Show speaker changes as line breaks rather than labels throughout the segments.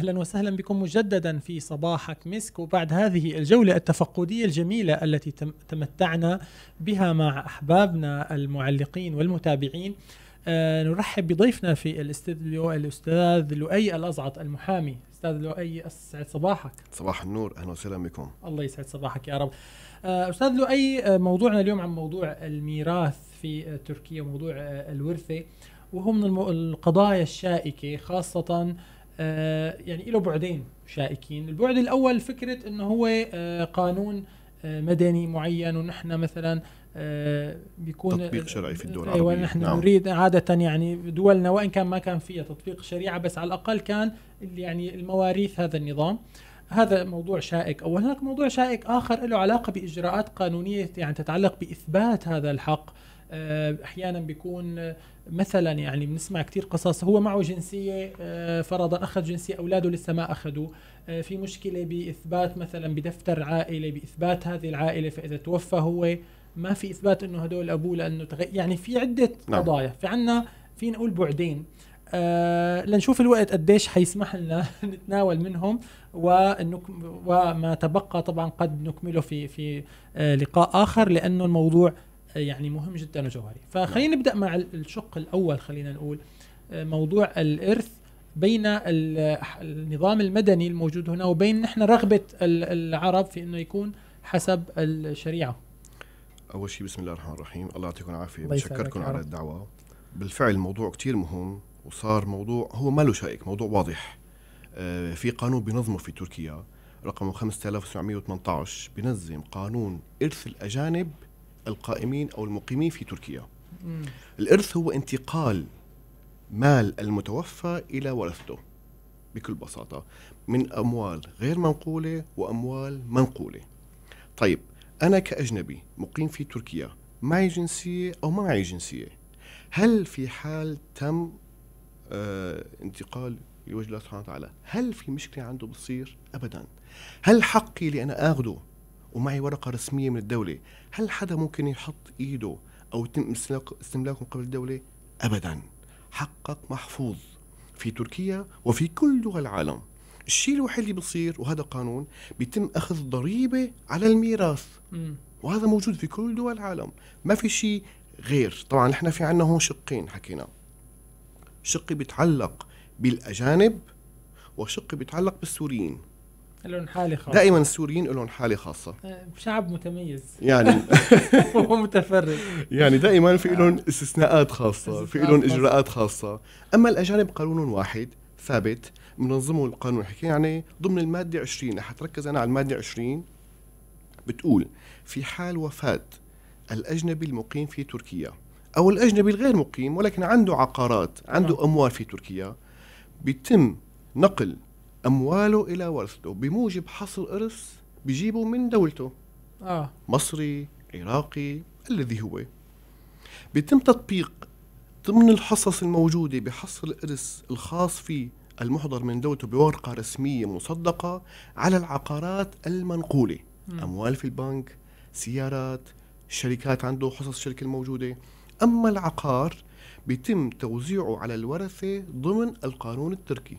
أهلا وسهلا بكم مجددا في صباحك مسك وبعد هذه الجولة التفقدية الجميلة التي تمتعنا بها مع أحبابنا المعلقين والمتابعين أه نرحب بضيفنا في الاستديو الأستاذ لؤي الأزعط المحامي أستاذ لؤي أسعد صباحك
صباح النور أهلا وسهلا بكم
الله يسعد صباحك يا رب آه، أستاذ لؤي آه، موضوعنا اليوم عن موضوع الميراث في آه، تركيا وموضوع الورثة وهو من القضايا الشائكة خاصة آه، يعني له بعدين شائكين البعد الأول فكرة أنه هو آه، قانون آه، مدني معين ونحن مثلا بيكون تطبيق شرعي في الدول أيوة، العربية أيوة نحن نعم. نريد عادة يعني دولنا وإن كان ما كان فيها تطبيق شريعة بس على الأقل كان يعني المواريث هذا النظام هذا موضوع شائك أو هناك موضوع شائك آخر له علاقة بإجراءات قانونية يعني تتعلق بإثبات هذا الحق آه، احيانا بيكون آه، مثلا يعني بنسمع كثير قصص هو معه جنسيه آه، فرضا اخذ جنسيه اولاده لسه ما اخذوا في مشكله باثبات مثلا بدفتر عائله باثبات هذه العائله فاذا توفى هو ما في اثبات انه هدول ابوه لانه تغ... يعني في عده نعم. قضايا في عنا في نقول بعدين أه لنشوف الوقت قديش حيسمح لنا نتناول منهم ونك... وما تبقى طبعا قد نكمله في في لقاء اخر لانه الموضوع يعني مهم جدا وجوهري نعم. فخلينا نبدا مع الشق الاول خلينا نقول آه، موضوع الارث بين النظام المدني الموجود هنا وبين نحن رغبه العرب في انه يكون حسب الشريعه
اول شيء بسم الله الرحمن الرحيم الله يعطيكم العافيه بشكركم على الدعوه بالفعل موضوع كتير مهم وصار موضوع هو ما له شائك موضوع واضح آه، في قانون بنظمه في تركيا رقمه 5718 بنظم قانون إرث الأجانب القائمين أو المقيمين في تركيا مم. الإرث هو انتقال مال المتوفى إلى ورثته بكل بساطة من أموال غير منقولة وأموال منقولة طيب أنا كأجنبي مقيم في تركيا معي جنسية أو ما معي جنسية هل في حال تم آه انتقال لوجه الله سبحانه وتعالى هل في مشكلة عنده بتصير أبدا هل حقي اللي أنا أخذه ومعي ورقه رسميه من الدوله هل حدا ممكن يحط ايده او يتم استملاكه قبل الدوله ابدا حقك محفوظ في تركيا وفي كل دول العالم الشيء الوحيد اللي بصير وهذا قانون بيتم اخذ ضريبه على الميراث وهذا موجود في كل دول العالم ما في شيء غير طبعا نحن في عندنا هون شقين حكينا شقي بيتعلق بالاجانب وشقي بيتعلق بالسوريين
لهم حالة خاصة دائما
السوريين لهم حالة خاصة
شعب متميز يعني ومتفرد متفرد
يعني دائما في لهم آه. استثناءات خاصة في لهم اجراءات خاصة اما الاجانب قانون واحد ثابت منظمه القانون حكي يعني ضمن المادة 20 رح تركز انا على المادة 20 بتقول في حال وفاة الأجنبي المقيم في تركيا أو الأجنبي الغير مقيم ولكن عنده عقارات عنده آه. أموال في تركيا بيتم نقل امواله الى ورثته بموجب حصر ارث بيجيبه من دولته اه مصري عراقي الذي هو بيتم تطبيق ضمن الحصص الموجوده بحصر الارث الخاص فيه المحضر من دولته بورقه رسميه مصدقه على العقارات المنقوله م. اموال في البنك سيارات شركات عنده حصص الشركه الموجوده اما العقار بيتم توزيعه على الورثه ضمن القانون التركي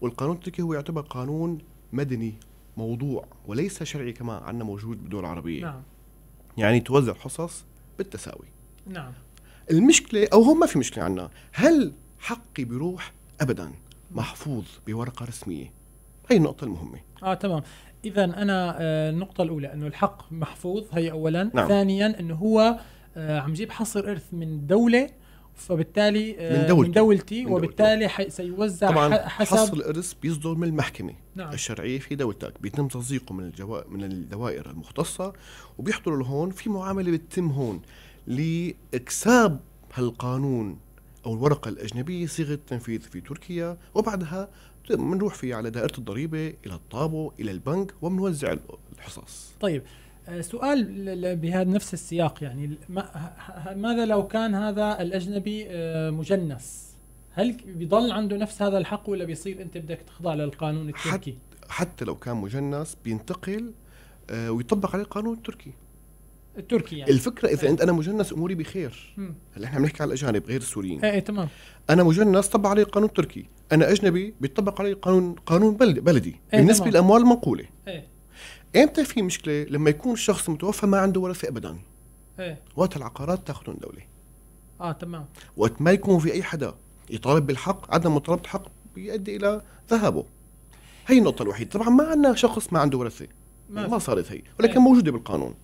والقانون التركي هو يعتبر قانون مدني موضوع وليس شرعي كما عندنا موجود بالدول العربيه نعم. يعني توزع الحصص بالتساوي نعم المشكله او هم ما في مشكله عندنا هل حقي بروح ابدا محفوظ بورقه رسميه هي النقطه المهمه
اه تمام اذا انا آه، النقطه الاولى انه الحق محفوظ هي اولا نعم. ثانيا انه هو آه، عم جيب حصر ارث من دوله فبالتالي آه، من دولتي, من دولتي من وبالتالي دولتي. سيوزع طبعا حسب حصل
الارث بيصدر من المحكمه نعم. الشرعيه في دولتك بيتم تصديقه من الجو... من الدوائر المختصه وبيحضروا لهون في معامله بتتم هون لاكساب هالقانون او الورقه الاجنبيه صيغه تنفيذ في تركيا وبعدها بنروح فيها على دائره الضريبه الى الطابو الى البنك وبنوزع الحصص
طيب آه، سؤال بهذا نفس السياق يعني ماذا لو كان هذا الاجنبي آه، مجنس هل بيضل عنده نفس هذا الحق ولا
بيصير انت بدك تخضع للقانون التركي حتى لو كان مجنس بينتقل آه، ويطبق عليه القانون التركي
التركي يعني الفكره اذا انت انا
مجنس اموري بخير هلا احنا بنحكي على الاجانب غير السوريين ايه, إيه، تمام انا مجنس طبق علي القانون التركي انا اجنبي بيطبق علي قانون قانون بلدي إيه، بالنسبه للاموال المنقوله ايه امتى في مشكله لما يكون الشخص متوفى ما عنده ورثه ابدا ايه وقت العقارات تاخذهم الدوله اه تمام وقت ما يكون في اي حدا يطالب بالحق عدم مطالبه الحق بيؤدي الى ذهابه هي النقطه الوحيده طبعا ما عندنا شخص ما عنده ورثه ما, ما صارت هي إيه. ولكن ايه. موجوده بالقانون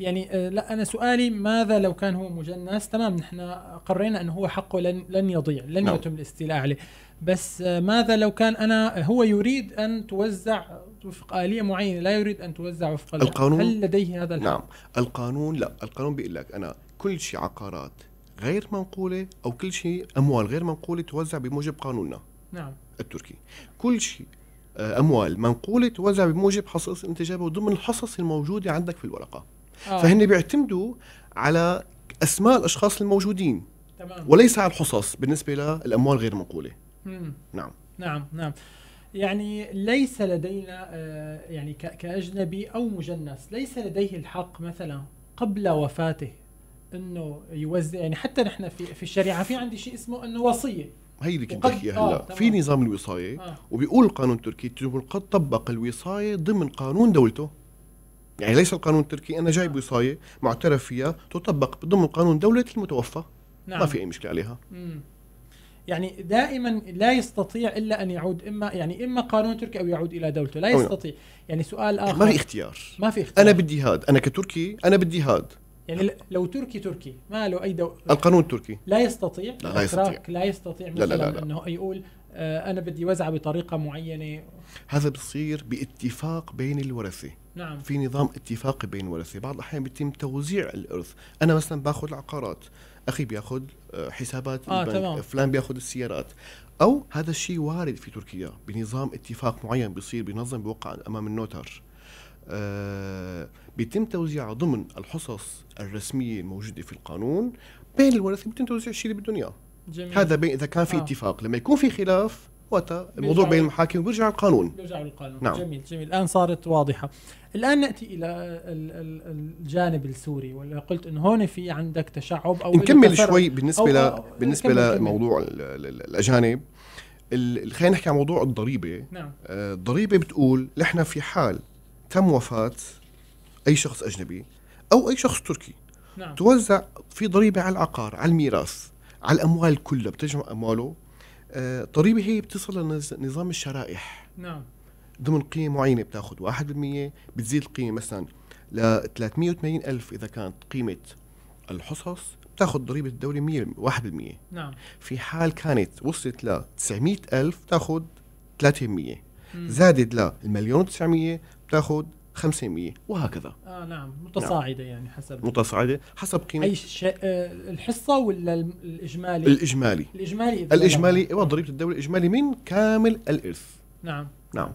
يعني آه، لا انا سؤالي ماذا لو كان هو مجنس تمام نحن قررنا انه هو حقه لن لن يضيع لن نعم. يتم الاستيلاء عليه بس آه، ماذا لو كان انا هو يريد ان توزع وفق آلية معينة لا يريد أن توزع وفق القانون هل لديه
هذا الحق؟ نعم القانون لا القانون بيقول لك أنا كل شيء عقارات غير منقولة أو كل شيء أموال غير منقولة توزع بموجب قانوننا نعم التركي كل شيء آه، أموال منقولة توزع بموجب حصص انتجابه ضمن الحصص الموجودة عندك في الورقة آه. فهن بيعتمدوا على أسماء الأشخاص الموجودين تمام. وليس على الحصص بالنسبة للأموال غير منقولة نعم
نعم نعم يعني ليس لدينا آه، يعني كأجنبي أو مجنس ليس لديه الحق مثلا قبل وفاته انه يوزع يعني حتى نحن في في الشريعه في عندي شيء اسمه انه وصيه
هي اللي كنت احكيها آه، هلا آه، في نظام الوصايه آه. وبيقول القانون التركي قد طبق الوصايه ضمن قانون دولته يعني ليس القانون التركي انا جايب نعم. وصايه معترف فيها تطبق ضمن قانون دوله المتوفى
نعم. ما في اي مشكله عليها مم. يعني دائما لا يستطيع الا ان يعود اما يعني اما قانون تركي او يعود الى دولته لا يستطيع يعني سؤال اخر ما في اختيار ما في اختيار انا
بدي هاد انا كتركي انا بدي هاد
يعني لو تركي تركي ما له اي دولة. القانون التركي لا يستطيع لا, لا يستطيع لا يستطيع مثلا لا لا لا. انه يقول آه، انا بدي وزعه بطريقه معينه
هذا بصير باتفاق بين الورثه نعم في نظام اتفاقي بين الورثه بعض الاحيان بيتم توزيع الارث انا مثلا باخذ العقارات اخي بياخذ آه، حسابات آه البنك تمام. فلان بياخذ السيارات او هذا الشيء وارد في تركيا بنظام اتفاق معين بيصير بينظم بوقع امام النوتر آه بيتم توزيعها ضمن الحصص الرسميه الموجوده في القانون بين الورثه بيتم توزيع الشيء اللي بدهم
جميل. هذا بين
اذا كان في آه. اتفاق لما يكون في خلاف الموضوع بين المحاكم وبيرجع القانون بيرجع القانون نعم. جميل
جميل الان صارت واضحه الان ناتي الى الجانب السوري ولا قلت انه هون في عندك تشعب او نكمل شوي بالنسبه أو ل... أو بالنسبه لموضوع
الاجانب خلينا نحكي عن موضوع الضريبه نعم آه، الضريبه بتقول نحن في حال تم وفاه اي شخص اجنبي او اي شخص تركي نعم. توزع في ضريبه على العقار على الميراث على الاموال كلها بتجمع امواله ضريبه آه، هي بتصل لنظام الشرائح نعم ضمن قيمه معينه بتاخذ 1% بتزيد القيمه مثلا ل 380 الف اذا كانت قيمه الحصص بتاخذ ضريبه الدوله 100% 1% نعم في حال كانت وصلت ل 900 الف بتاخذ 3% زادت للمليون 900 بتاخذ 500 وهكذا اه نعم متصاعده نعم. يعني حسب متصاعده حسب قيمه اي
شيء آه، الحصه ولا الاجمالي الاجمالي الاجمالي الاجمالي
ايوه ضريبه الدوله الاجمالي من كامل الارث نعم نعم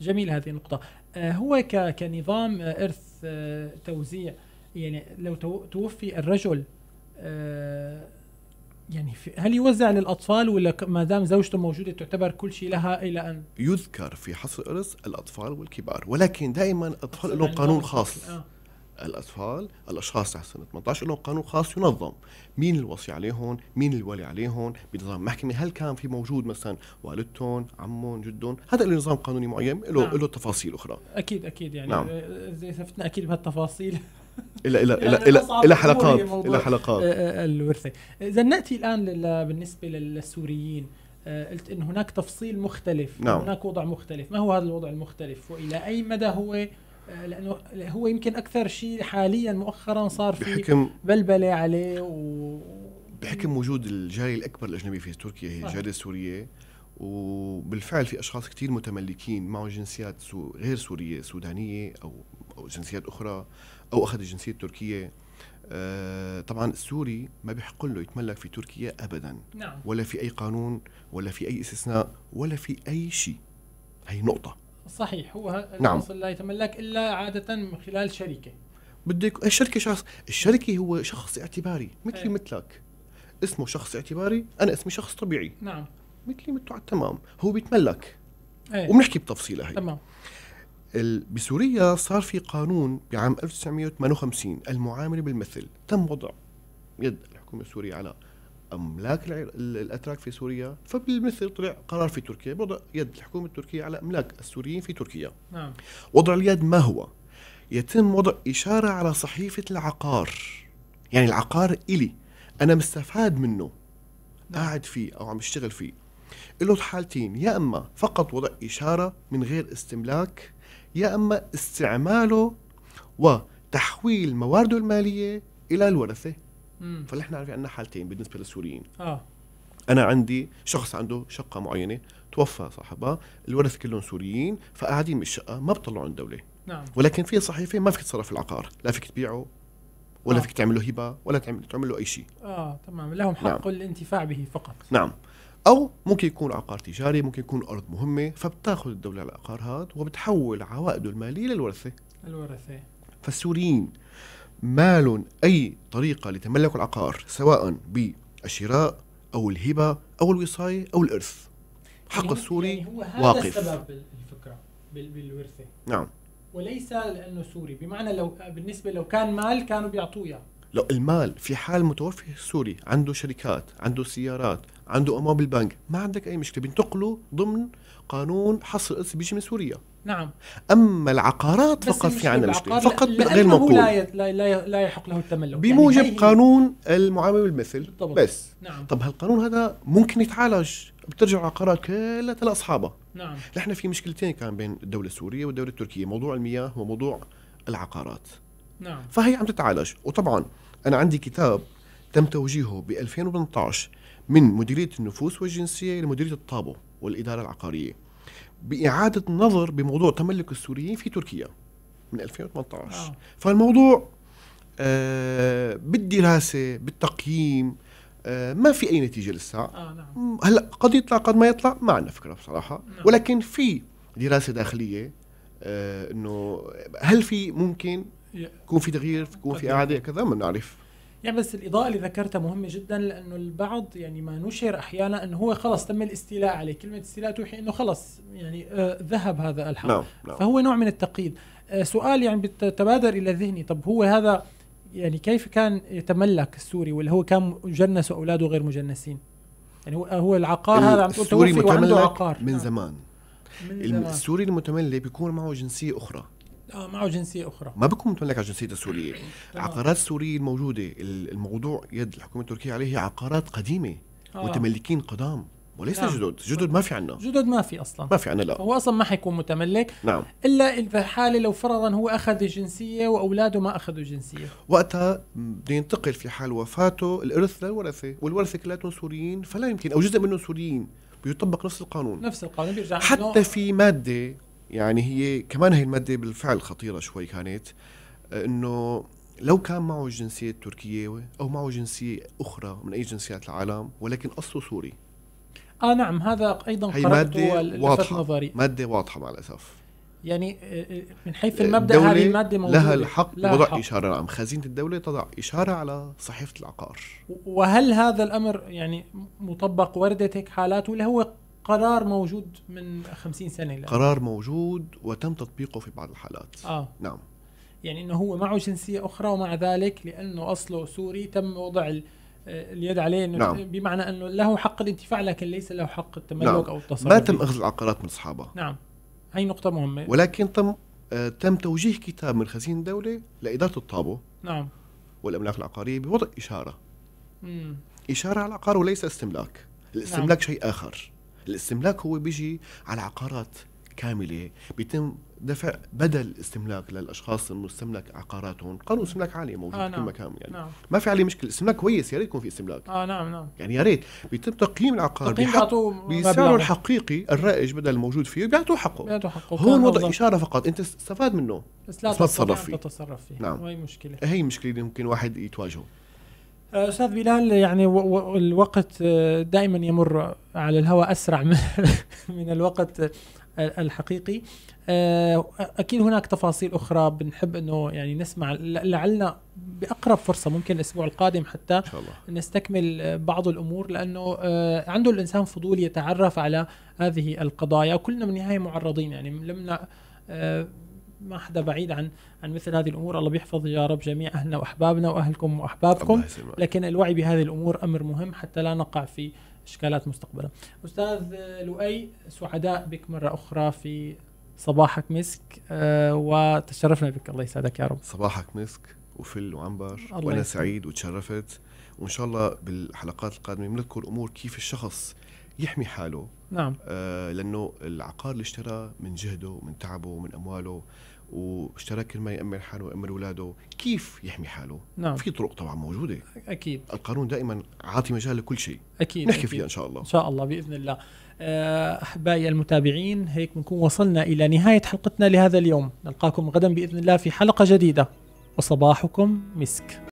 جميل هذه النقطه آه، هو كنظام آه، ارث توزيع يعني لو توفي الرجل يعني في هل يوزع للاطفال ولا ما دام زوجته موجوده تعتبر كل شيء لها
الى ان يذكر في حصر الارث الاطفال والكبار ولكن دائما الاطفال لهم قانون خاص آه. الاطفال الاشخاص تحت سن 18 لهم قانون خاص ينظم مين الوصي عليهم مين الولي عليهم بنظام محكمه هل كان في موجود مثلا والدتهم عمهم جدهم هذا له نظام قانوني معين له نعم. له تفاصيل اخرى اكيد اكيد يعني نعم.
اذا فتنا اكيد بهالتفاصيل الى الى الى يعني الى الى حلقات الى آه، حلقات آه، آه، الورثه اذا ناتي الان بالنسبه للسوريين قلت ان هناك تفصيل مختلف نعم. هناك وضع مختلف ما هو هذا الوضع المختلف والى اي مدى هو لانه هو يمكن اكثر شيء حاليا مؤخرا صار في بحكم بلبله عليه و
بحكم وجود الجاليه الاكبر الاجنبي في تركيا هي الجاليه السوريه وبالفعل في اشخاص كثير متملكين معه جنسيات سو غير سوريه سودانيه او أو جنسيات أخرى أو أخذ الجنسية التركية آه طبعا السوري ما بيحق له يتملك في تركيا ابدا نعم. ولا في اي قانون ولا في اي استثناء ولا في اي شيء هي نقطه
صحيح هو نعم. لا يتملك الا عاده من خلال شركه
بدك الشركه شخص الشركه هو شخص اعتباري مثلي أيه. مثلك اسمه شخص اعتباري انا اسمي شخص طبيعي نعم مثلي مثله تمام هو بيتملك أيه. وبنحكي بتفصيلها هي تمام بسوريا صار في قانون بعام 1958 المعامله بالمثل تم وضع يد الحكومه السوريه على املاك الاتراك في سوريا فبالمثل طلع قرار في تركيا وضع يد الحكومه التركيه على املاك السوريين في تركيا نعم. وضع اليد ما هو يتم وضع اشاره على صحيفه العقار يعني العقار الي انا مستفاد منه نعم. قاعد فيه او عم اشتغل فيه له حالتين يا اما فقط وضع اشاره من غير استملاك يا اما استعماله وتحويل موارده الماليه الى الورثه فنحن عارفين عندنا حالتين بالنسبه للسوريين اه انا عندي شخص عنده شقه معينه توفى صاحبها الورث كلهم سوريين فقاعدين بالشقه ما بطلعوا عن الدوله نعم ولكن في صحيفه ما فيك تتصرف العقار لا فيك تبيعه ولا آه. فيك تعمل له هبه ولا تعمل تعمل له اي شيء
اه تمام لهم حق نعم. الانتفاع به فقط
نعم او ممكن يكون عقار تجاري ممكن يكون ارض مهمه فبتاخذ الدوله العقار هذا وبتحول عوائده الماليه للورثه الورثه فالسوريين ما لهم اي طريقه لتملك العقار سواء بالشراء او الهبه او الوصايه او الارث يعني حق يعني السوري يعني هو هذا واقف السبب
بالفكره بالورثه نعم وليس لانه سوري بمعنى لو بالنسبه لو كان مال كانوا بيعطوه اياه
لو المال في حال متوفي السوري عنده شركات عنده سيارات عنده اموال بالبنك ما عندك اي مشكله بينتقلوا ضمن قانون حصر الارث بيجي من سوريا نعم اما العقارات فقط في عندنا مشكله فقط غير منقول لا,
لا لا يحق له التملك يعني بموجب يعني
قانون المعامله بالمثل بس نعم. طب هالقانون هذا ممكن يتعالج بترجع العقارات كلها لاصحابها نعم نحن في مشكلتين كان بين الدوله السوريه والدوله التركيه موضوع المياه وموضوع العقارات نعم فهي عم تتعالج وطبعا أنا عندي كتاب تم توجيهه ب 2018 من مديرية النفوس والجنسية لمديرية الطابو والإدارة العقارية بإعادة النظر بموضوع تملك السوريين في تركيا من 2018 آه. فالموضوع آه بالدراسة بالتقييم آه ما في أي نتيجة لسه آه نعم. هلا قد يطلع قد ما يطلع ما عندنا فكرة بصراحة نعم. ولكن في دراسة داخلية آه انه هل في ممكن يكون في تغيير يكون في اعاده كذا ما بنعرف
يعني بس الاضاءه اللي ذكرتها مهمه جدا لانه البعض يعني ما نشر احيانا انه هو خلص تم الاستيلاء عليه كلمه استيلاء توحي انه خلص يعني آه ذهب هذا الحق no, no. فهو نوع من التقييد آه سؤال يعني بتبادر الى ذهني طب هو هذا يعني كيف كان يتملك السوري ولا هو كان مجنس واولاده غير مجنسين يعني هو آه، هو العقار هذا عم تقول السوري عقار
من نعم. زمان من زمان. السوري المتملك بيكون معه جنسيه اخرى
اه معه جنسيه اخرى ما
بكون متملك على جنسيته السوريه العقارات السوريه الموجوده الموضوع يد الحكومه التركيه عليه عقارات قديمه آه. متملكين قدام وليس نعم. جدد جدد ما في عنا
جدد ما في اصلا ما في عنا لا هو اصلا ما حيكون متملك نعم الا في حاله لو فرضا هو اخذ الجنسيه واولاده ما اخذوا الجنسيه
وقتها بده ينتقل في حال وفاته الارث للورثه والورثه كلاتهم سوريين فلا يمكن او جزء منهم سوريين بيطبق نفس القانون
نفس القانون بيرجع حتى
في ماده يعني هي كمان هي المادة بالفعل خطيرة شوي كانت انه لو كان معه الجنسية التركية او معه جنسية اخرى من اي جنسيات العالم ولكن اصله سوري
اه نعم هذا ايضا هي مادة واضحة
نظري مادة واضحة مع الاسف
يعني آه، آه، من حيث المبدا هذه الماده موجوده لها الحق بوضع وضع اشاره
نعم خزينه الدوله تضع اشاره على صحيفه العقار
وهل هذا الامر يعني مطبق وردتك حالات ولا هو قرار موجود من 50 سنه لأ. قرار
موجود وتم تطبيقه في بعض الحالات اه نعم
يعني انه هو معه جنسيه اخرى ومع ذلك لانه اصله سوري تم وضع آه، اليد عليه إنه نعم. بمعنى انه له حق الانتفاع لكن ليس له حق التملك نعم. او التصرف ما تم اخذ العقارات من اصحابها نعم هي نقطه مهمه
ولكن تم آه تم توجيه كتاب من خزين الدوله لاداره الطابو نعم والاملاك العقاريه بوضع اشاره مم. اشاره على العقار وليس استملاك نعم. الاستملاك نعم. شيء اخر الاستملاك هو بيجي على عقارات كاملة بيتم دفع بدل استملاك للاشخاص المستملك عقاراتهم، قانون استملاك عالي موجود آه نعم. مكان يعني نعم. ما في عليه مشكله، استملاك كويس يا ريت يكون في استملاك
اه نعم نعم
يعني يا ريت بيتم تقييم العقار بيحطوا بسعره الحقيقي الرائج بدل الموجود فيه بيعطوا حقه بيعطوا حقه هون وضع بالضبط. اشاره فقط انت استفاد منه بس لا تتصرف فيه تتصرف فيه نعم وهي مشكله هي مشكله يمكن واحد يتواجهه
استاذ بلال يعني الوقت آه، دائما يمر على الهواء اسرع من الوقت الحقيقي آه، اكيد هناك تفاصيل اخرى بنحب انه يعني نسمع لعلنا باقرب فرصه ممكن الاسبوع القادم حتى إن شاء الله. نستكمل آه، بعض الامور لانه عنده الانسان فضول يتعرف على هذه القضايا وكلنا بالنهايه معرضين يعني لم ما حدا بعيد عن عن مثل هذه الامور الله بيحفظ يا رب جميع اهلنا واحبابنا واهلكم واحبابكم لكن الوعي بهذه الامور امر مهم حتى لا نقع في اشكالات مستقبلا استاذ لؤي سعداء بك مره اخرى في صباحك مسك آه، وتشرفنا بك الله يسعدك يا
رب صباحك مسك وفل وعنبر وانا يسعد. سعيد وتشرفت وان شاء الله بالحلقات القادمه بنذكر امور كيف الشخص يحمي حاله نعم آه لانه العقار اللي اشتراه من جهده ومن تعبه ومن امواله واشترى كل ما يامن حاله ويامن اولاده كيف يحمي حاله نعم في طرق طبعا موجوده اكيد القانون دائما عاطي مجال لكل شيء اكيد نحكي فيها ان شاء الله ان
شاء الله باذن الله آه، احبائي المتابعين هيك بنكون وصلنا الى نهايه حلقتنا لهذا اليوم نلقاكم غدا باذن الله في حلقه جديده وصباحكم مسك